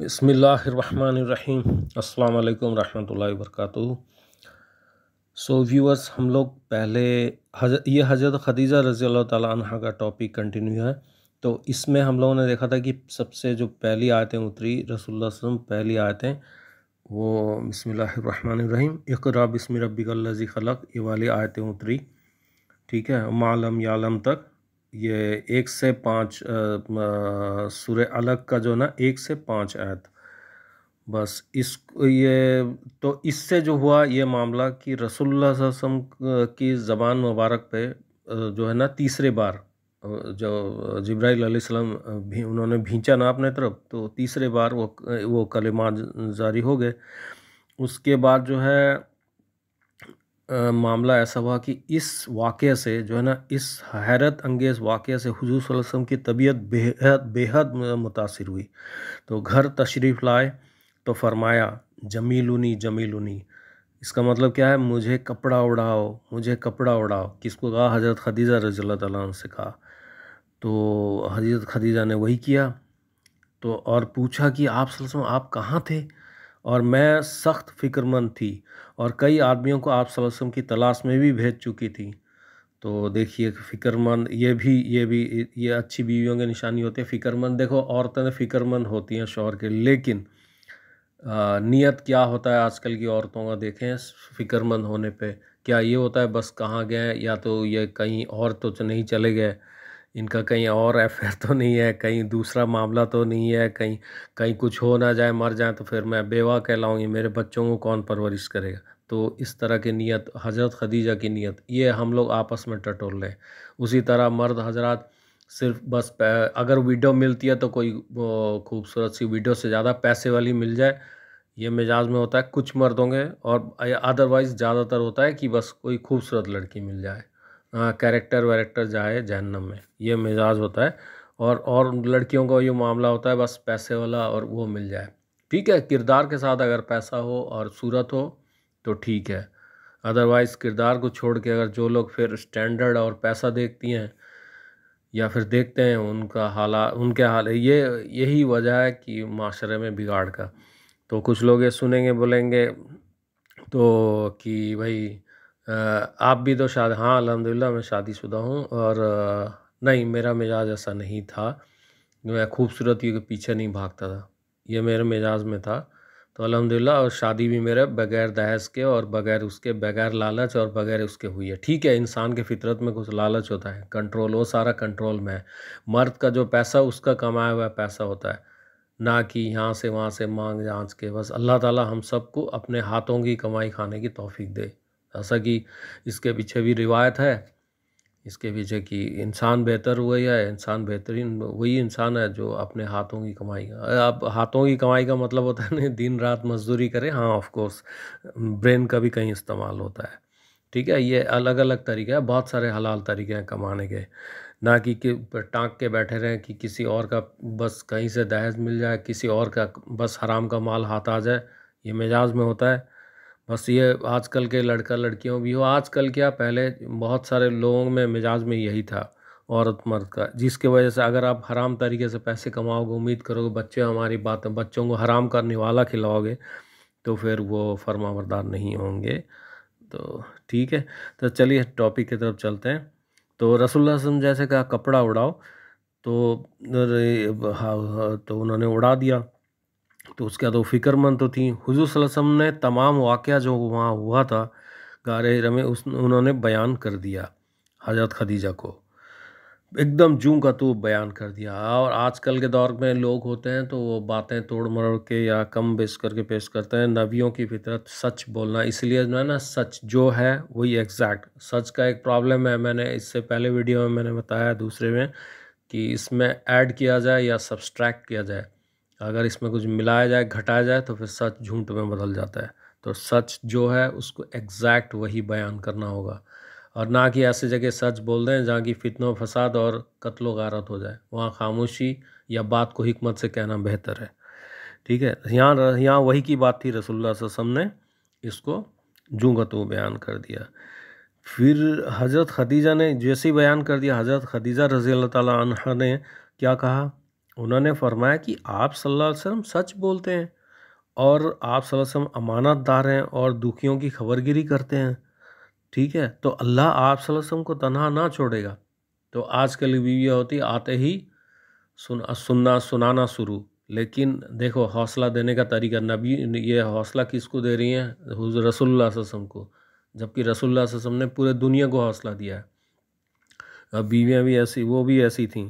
बसमीम् अल्लाम रहमतुल्लाहि work so viewers हम लोग पहले हज, ये हजरत खदीजा रज़ी अल्लाह तह का टॉपिक कंटिन्यू है तो इसमें हम लोगों ने देखा था कि सबसे जो पहली आयतें उतरी रसोल्ला वसम पहली आयतें वो बसमीम इकरा बसमी रबी खलक ये वाली आयतें उतरी ठीक है मालम यालम तक ये एक से पाँच सुर अलग का जो ना एक से पाँच आयत बस इस ये तो इससे जो हुआ ये मामला कि रसोल्ला वसम की ज़बान मुबारक पे जो है ना तीसरे बार जो जब्राईल भी उन्होंने भींचा ना अपने तरफ तो तीसरे बार वो वो कलेमा जारी हो गए उसके बाद जो है मामला ऐसा हुआ कि इस वाक़े से जो है ना इस हैरत अंगेज़ वाक़े से हजू वसम की तबीयत बेहद बेहद मुतासर हुई तो घर तशरीफ़ लाए तो फरमाया जमीलुनी जमीलुनी इसका मतलब क्या है मुझे कपड़ा उड़ाओ मुझे कपड़ा उड़ाओ किसको कहा हज़रत खदीजा रजील्ला तन से कहा तो हजरत खदीजा ने वही किया तो और पूछा कि आप सलसम आप कहाँ थे और मैं सख्त फ़िक्रमंद थी और कई आदमियों को आप सलम की तलाश में भी भेज चुकी थी तो देखिए फ़िक्रमंद ये भी ये भी ये अच्छी बीवियों की निशानी होती है फ़िक्रमंद देखो औरतें तो फ़िक्रमंद होती हैं शोर के लेकिन नियत क्या होता है आजकल की औरतों का देखें फ़िक्रमंद होने पे क्या ये होता है बस कहाँ गए या तो ये कहीं और तो नहीं चले गए इनका कहीं और अफेयर तो नहीं है कहीं दूसरा मामला तो नहीं है कहीं कहीं कुछ हो ना जाए मर जाए तो फिर मैं बेवा कहलाऊँगी मेरे बच्चों को कौन परवरिश करेगा तो इस तरह की नीयत हज़रत खदीजा की नीयत ये हम लोग आपस में टटोल लें उसी तरह मर्द हजरात सिर्फ बस अगर वीडियो मिलती है तो कोई खूबसूरत सी वीडियो से ज़्यादा पैसे वाली मिल जाए ये मिजाज में होता है कुछ मर्द होंगे और अदरवाइज़ ज़्यादातर होता है कि बस कोई खूबसूरत लड़की मिल जाए कैरेक्टर हाँ, वैरेक्टर जाए जहन्नम में ये मिजाज होता है और और लड़कियों का ये मामला होता है बस पैसे वाला और वो मिल जाए ठीक है किरदार के साथ अगर पैसा हो और सूरत हो तो ठीक है अदरवाइज़ किरदार को छोड़ के अगर जो लोग फिर स्टैंडर्ड और पैसा देखती हैं या फिर देखते हैं उनका हाला उनके हाल ये यही वजह है कि माशरे में बिगाड़ का तो कुछ लोग ये सुनेंगे बोलेंगे तो कि भाई आप भी तो शादी हाँ अलहमदिल्ला मैं शादीशुदा हूँ और नहीं मेरा मिजाज ऐसा नहीं था मैं खूबसूरती के पीछे नहीं भागता था ये मेरे मिजाज में था तो अलहमदिल्ला और शादी भी मेरे बगैर दहेज के और बगैर उसके बगैर लालच और बगैर उसके हुई है ठीक है इंसान के फितरत में कुछ लालच होता है कंट्रोल वो सारा कंट्रोल में है मर्द का जो पैसा उसका कमाया हुआ पैसा होता है ना कि यहाँ से वहाँ से मांग जांच के बस अल्लाह ताला हम सबको अपने हाथों की कमाई खाने की तोफ़ी दे जैसा कि इसके पीछे भी रिवायत है इसके पीछे कि इंसान बेहतर हुआ है इंसान बेहतरीन वही इंसान है जो अपने हाथों की कमाई का अब हाथों की कमाई का मतलब होता है नहीं दिन रात मजदूरी करें हाँ ऑफकोर्स ब्रेन का भी कहीं इस्तेमाल होता है ठीक है ये अलग अलग तरीके हैं बहुत सारे हलाल तरीके हैं कमाने के ना कि टाँग के बैठे रहें कि किसी और का बस कहीं से दहेज मिल जाए किसी और का बस हराम का माल हाथ आ जाए ये मिजाज में होता है बस ये आजकल के लड़का लड़कियों भी हो आजकल क्या पहले बहुत सारे लोगों में मिजाज में यही था औरत मर्द का जिसके वजह से अगर आप हराम तरीके से पैसे कमाओगे उम्मीद करोगे बच्चे हमारी बात बच्चों को हराम करने वाला खिलाओगे तो फिर वो फरमावरदार नहीं होंगे तो ठीक है तो चलिए टॉपिक की तरफ चलते हैं तो रसुल्ला जैसे कहा कपड़ा उड़ाओ तो हाँ, हाँ, तो उन्होंने उड़ा दिया तो उसके बाद वो तो फ़िक्रमंद तो थी हुजूर वसल्लम ने तमाम वाक़ जो वहाँ हुआ था गारहरा में उस उन्होंने बयान कर दिया हजरत खदीजा को एकदम जूं का तो बयान कर दिया और आजकल के दौर में लोग होते हैं तो वो बातें तोड़ मरोड़ के या कम बेस करके पेश करते हैं नबियों की फितरत सच बोलना इसलिए जो है ना सच जो है वही एग्जैक्ट सच का एक प्रॉब्लम है मैंने इससे पहले वीडियो में मैंने बताया दूसरे में कि इसमें ऐड किया जाए या सब्सट्रैक्ट किया जाए अगर इसमें कुछ मिलाया जाए घटाया जाए तो फिर सच झूठ में बदल जाता है तो सच जो है उसको एग्जैक्ट वही बयान करना होगा और ना कि ऐसे जगह सच बोल दें जहाँ की फितन फसाद और कत्लो गारत हो जाए वहाँ खामोशी या बात को हमत से कहना बेहतर है ठीक है यहाँ यहाँ वही की बात थी रसोल्ला वसम ने इसको जूँगतों बयान कर दिया फिर हज़रत खदीजा ने जैसे ही बयान कर दिया हज़रत खदीजा रज़ी अल्लाह तह ने क्या कहा उन्होंने फरमाया कि आप सल्लल्लाहु अलैहि वसल्लम सच बोलते हैं और आप अमानत अमानतदार हैं और दुखियों की खबरगिरी करते हैं ठीक है तो अल्लाह आप सल्लम को तनहा ना छोड़ेगा तो आज भी यह होती आते ही सुन सुनना सुनाना शुरू लेकिन देखो हौसला देने का तरीका नबी ये हौसला किसको दे रही हैं रसोल्ला वसम को जबकि रसोल्ला वसम ने पूरे दुनिया को हौसला दिया है बीवियाँ भी ऐसी वो भी ऐसी थीं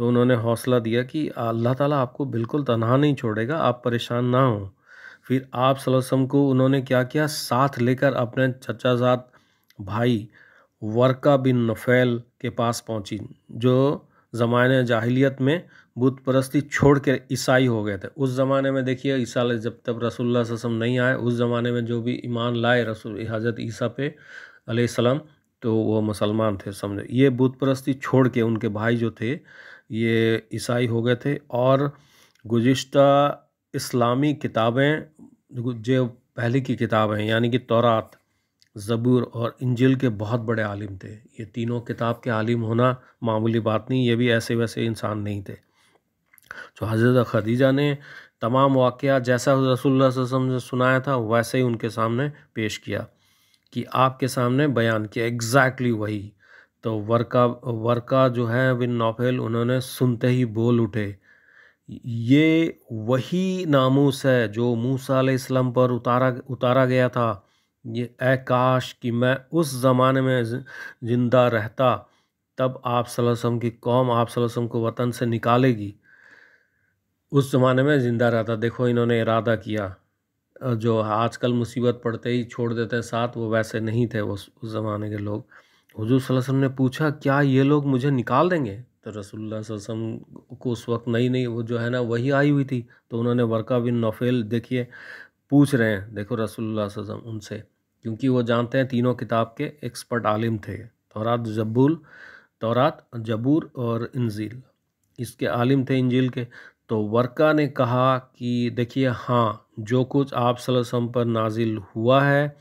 तो उन्होंने हौसला दिया कि अल्लाह ताला आपको बिल्कुल तनहा नहीं छोड़ेगा आप परेशान ना हो फिर आप सलोसम को उन्होंने क्या किया साथ लेकर अपने चचाज़ाद भाई वर्का बिन नफेल के पास पहुंची जो ज़माने जाहिलियत में बुत परस्ती छोड़ कर ईसाई हो गए थे उस ज़माने में देखिए ईसा जब तक रसोल्ला वसम नहीं आए उस ज़माने में जो भी ईमान लाए रसूल हजरत ईसा पे सलाम तो वो मुसलमान थे समझो ये बुत परस्ती छोड़ के उनके भाई जो थे ये ईसाई हो गए थे और गुज्त इस्लामी किताबें जो पहले की किताबें यानी कि तौरात ज़बूर और इंजिल के बहुत बड़े आलिम थे ये तीनों किताब के आलिम होना मामूली बात नहीं ये भी ऐसे वैसे इंसान नहीं थे तो हज़रत खदीजा ने तमाम वाक़ जैसा रसोल्ला वसम से सुनाया था वैसे ही उनके सामने पेश किया कि आपके सामने बयान किया एग्जैक्टली वही तो वर्का वर्का जो है विन नोफेल उन्होंने सुनते ही बोल उठे ये वही नामूस है जो मूसा इस्लाम पर उतारा उतारा गया था ये आकाश काश कि मैं उस ज़माने में ज़िंदा रहता तब आप सलम की कौम आप सलम को वतन से निकालेगी उस ज़माने में ज़िंदा रहता देखो इन्होंने इरादा किया जो आजकल मुसीबत पड़ते ही छोड़ देते हैं साथ वो वैसे नहीं थे वो उस ज़माने के लोग हुजूर वसल्लम ने पूछा क्या ये लोग मुझे निकाल देंगे तो रसोल्ला वसम को उस वक्त नई नई वो जो है ना वही आई हुई थी तो उन्होंने वर्का बिन नफ़ेल देखिए पूछ रहे हैं देखो रसोल्ला वसम उनसे क्योंकि वो जानते हैं तीनों किताब के एक्सपर्ट आलिम थे तोरात जबूल तोरात जबूर और इंजील इसके आलिम थे इंजील के तो वर्का ने कहा कि देखिए हाँ जो कुछ आप सलसम पर नाजिल हुआ है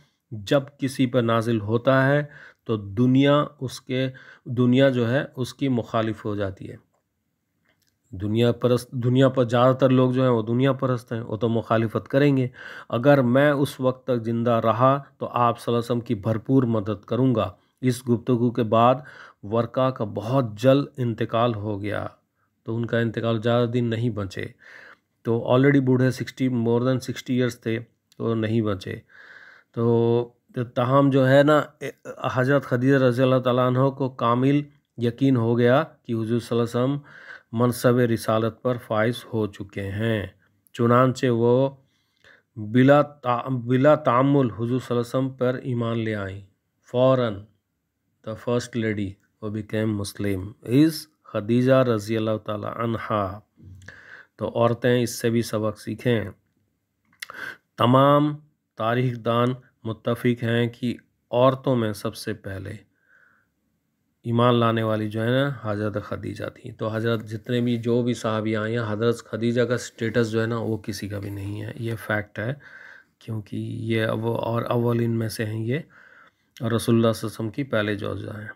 जब किसी पर नाजिल होता है तो दुनिया उसके दुनिया जो है उसकी मुखालिफ हो जाती है दुनिया परस्त दुनिया पर ज़्यादातर लोग जो हैं वो दुनिया परस्त हैं वो तो मुखालिफत करेंगे अगर मैं उस वक्त तक ज़िंदा रहा तो आप सलासम की भरपूर मदद करूँगा इस गुप्तगु के बाद वर्का का बहुत जल्द इंतकाल हो गया तो उनका इंतकाल ज़्यादा दिन नहीं बचे तो ऑलरेडी बूढ़े sixty more than sixty years थे तो नहीं बचे तो तो तहम जो है ना हज़रत खदीर रज़ी अल्लाह को कामिल यकीन हो गया कि हजूर वसम मनसब रिसालत पर फाइज हो चुके हैं चुनानचे वो बिला ता बिला तामुल हजूर वसम पर ईमान ले आई फ़ौर द फर्स्ट लेडी वो बिकेम मुस्लिम इज़ खदीजा रज़ी अल्लाह तहा तो औरतें इससे भी सबक सीखें तमाम तारीख दान मुतफिक हैं कि औरतों में सबसे पहले ईमान लाने वाली जो है ना हजरत खदीजा थी तो हजरत जितने भी जो भी साहबी आए हैं हजरत खदीजा का स्टेटस जो है ना वो किसी का भी नहीं है ये फैक्ट है क्योंकि ये अव और अव्वल इन में से हैं ये और रसोल्ला वसम की पहले जोजा हैं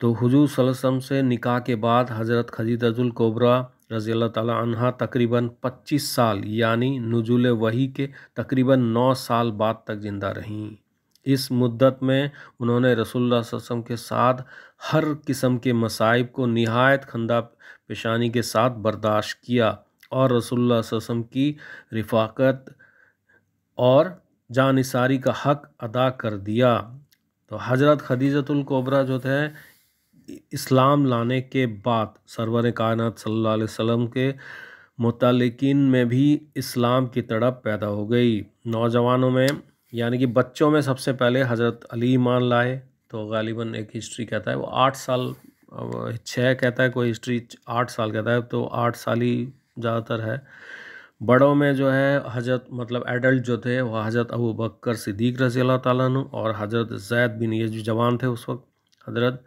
तो हजूर वसम से निकाह के बाद हज़रत खदीजतुल कोबरा रज़ी अल्लाह ताली अनहा तकरीबन 25 साल यानी नजूल वही के तकरीबन 9 साल बाद तक ज़िंदा रहीं इस मुद्दत में उन्होंने रसोल्ला वसम के साथ हर किस्म के मसाइब को नहायत खंदा पेशानी के साथ बर्दाश्त किया और रसोल्ला वसम की रिफाकत और जानिसारी का हक अदा कर दिया तो हज़रत खदीजतुल्कोबरा जो थे इस्लाम लाने के बाद सरवर कायनत सल्ला वसम के मतलकिन में भी इस्लाम की तड़प पैदा हो गई नौजवानों में यानी कि बच्चों में सबसे पहले हज़रत अली ईमान लाए तो गालिबा एक हिस्ट्री कहता है वो आठ साल छः कहता है कोई हिस्ट्री आठ साल कहता है तो आठ साल ही ज़्यादातर है बड़ों में जो है हजरत मतलब एडल्ट जो थे वह हजरत अबू बकर सिद्दीक रजी अल्लाह तु और हजरत जैद बिन ये जो जवान थे उस वक्त हजरत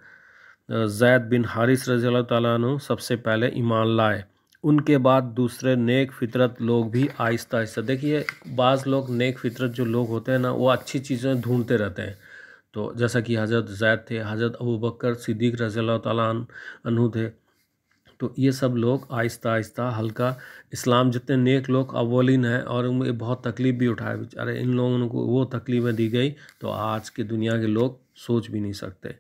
जैद बिन हारिस रज़ी अल्लाह सबसे पहले ईमान लाए उनके बाद दूसरे नेक फितरत लोग भी आहिस्ता आहिस्ता देखिए बाज़ लोग नेक फितरत जो लोग होते हैं ना वो अच्छी चीज़ें ढूंढते रहते हैं तो जैसा कि हज़रत जैद थे हज़रत अबू बकर सिद्दीक रज़ी तु थे तो ये सब लोग आहिस्ता आहिस्ता हल्का इस्लाम जितने नेक लोग अवलिन हैं और उनमें बहुत तकलीफ़ भी उठाए बेचारे इन लोगों को वो तकलीफ़ें दी गई तो आज के दुनिया के लोग सोच भी नहीं सकते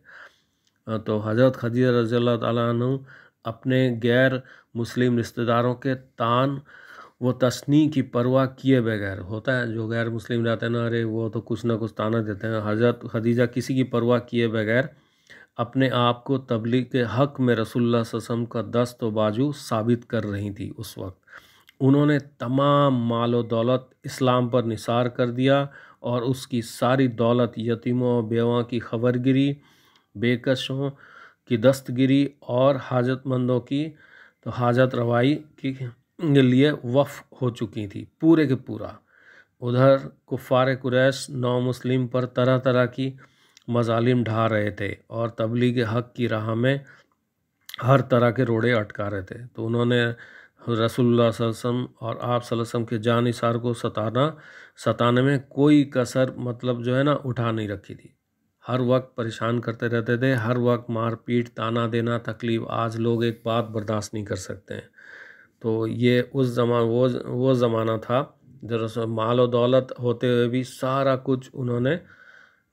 तो हज़रत खदीजा रज़ी तु अपने गैर मुस्लिम रिश्तेदारों के तान वो तस्नी की परवाह किए बगैर होता है जो गैर मुस्लिम रहते हैं ना अरे वो तो कुछ ना कुछ ताना देते हैं हजरत खदीजा किसी की परवाह किए बगैर अपने आप को तबलीग के हक़ में रसुल्ला वसम का दस्त व बाजू साबित कर रही थी उस वक्त उन्होंने तमाम माल व दौलत इस्लाम पर निसार कर दिया और उसकी सारी दौलत यतीमों और बेवा की खबरगिरी गिरी बेकशों की दस्तगिरी और हाजतमंदों की तो हाजत रवाई के लिए वफ़ हो चुकी थी पूरे के पूरा उधर कुफ़ार कुरैश नौ मुस्लिम पर तरह तरह की मजालिम ढा रहे थे और तबलीग हक की राह में हर तरह के रोड़े अटका रहे थे तो उन्होंने रसोल्ला वसम और आप वसम के जानसार को सताना सताने में कोई कसर मतलब जो है ना उठा नहीं रखी थी हर वक्त परेशान करते रहते थे हर वक्त मारपीट ताना देना तकलीफ़ आज लोग एक बात बर्दाश्त नहीं कर सकते हैं तो ये उस जमा वो वो ज़माना था दरअसल माल और दौलत होते हुए भी सारा कुछ उन्होंने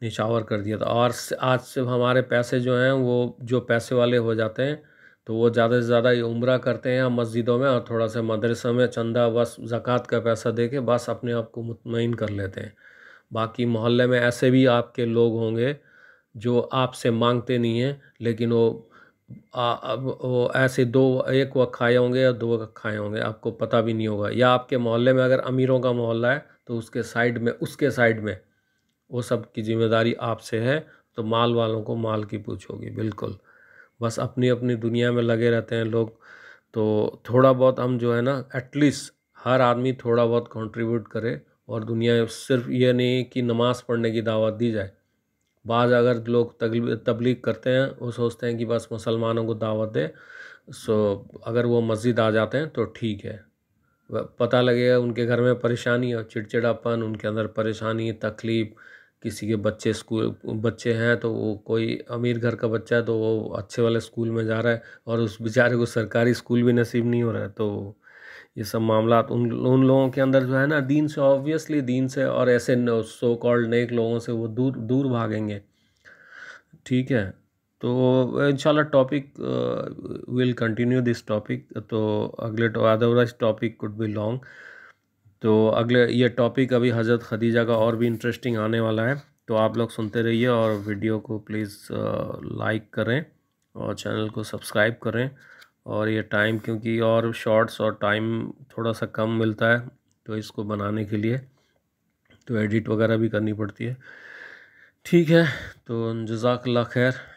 निशावर कर दिया था और आज से हमारे पैसे जो हैं वो जो पैसे वाले हो जाते हैं तो वो ज़्यादा से ज़्यादा ये उम्र करते हैं मस्जिदों में और थोड़ा सा मदरसों में चंदा बस ज़क़़त का पैसा दे के बस अपने आप को मुतमिन कर लेते हैं बाकी मोहल्ले में ऐसे भी आपके लोग होंगे जो आपसे मांगते नहीं हैं लेकिन वो अब वो ऐसे दो एक वक्त खाए होंगे या दो वक्त खाए होंगे आपको पता भी नहीं होगा या आपके मोहल्ले में अगर अमीरों का मोहल्ला है तो उसके साइड में उसके साइड में वो सब की जिम्मेदारी आपसे है तो माल वालों को माल की पूछ होगी बिल्कुल बस अपनी अपनी दुनिया में लगे रहते हैं लोग तो थोड़ा बहुत हम जो है ना एटलीस्ट हर आदमी थोड़ा बहुत कंट्रीब्यूट करे और दुनिया सिर्फ ये नहीं कि नमाज़ पढ़ने की दावत दी जाए बाज़ अगर लोग तबलीग करते हैं वो सोचते हैं कि बस मुसलमानों को दावत दे सो अगर वो मस्जिद आ जाते हैं तो ठीक है पता लगेगा उनके घर में परेशानी और चिड़चिड़ापन उनके अंदर परेशानी तकलीफ़ किसी के बच्चे स्कूल बच्चे हैं तो वो कोई अमीर घर का बच्चा है तो वो अच्छे वाले स्कूल में जा रहा है और उस बेचारे को सरकारी स्कूल भी नसीब नहीं हो रहा है तो ये सब मामला उन उन लोगों के अंदर जो है ना दीन से ऑब्वियसली दीन से और ऐसे सो कॉल्ड नेक लोगों से वो दूर दूर भागेंगे ठीक है तो इंशाल्लाह topic will continue this topic तो अगले otherwise topic could be long तो अगले ये टॉपिक अभी हज़रत खदीजा का और भी इंटरेस्टिंग आने वाला है तो आप लोग सुनते रहिए और वीडियो को प्लीज़ लाइक uh, करें और चैनल को सब्सक्राइब करें और ये टाइम क्योंकि और शॉर्ट्स और टाइम थोड़ा सा कम मिलता है तो इसको बनाने के लिए तो एडिट वगैरह भी करनी पड़ती है ठीक है तो जजाकल्ला खैर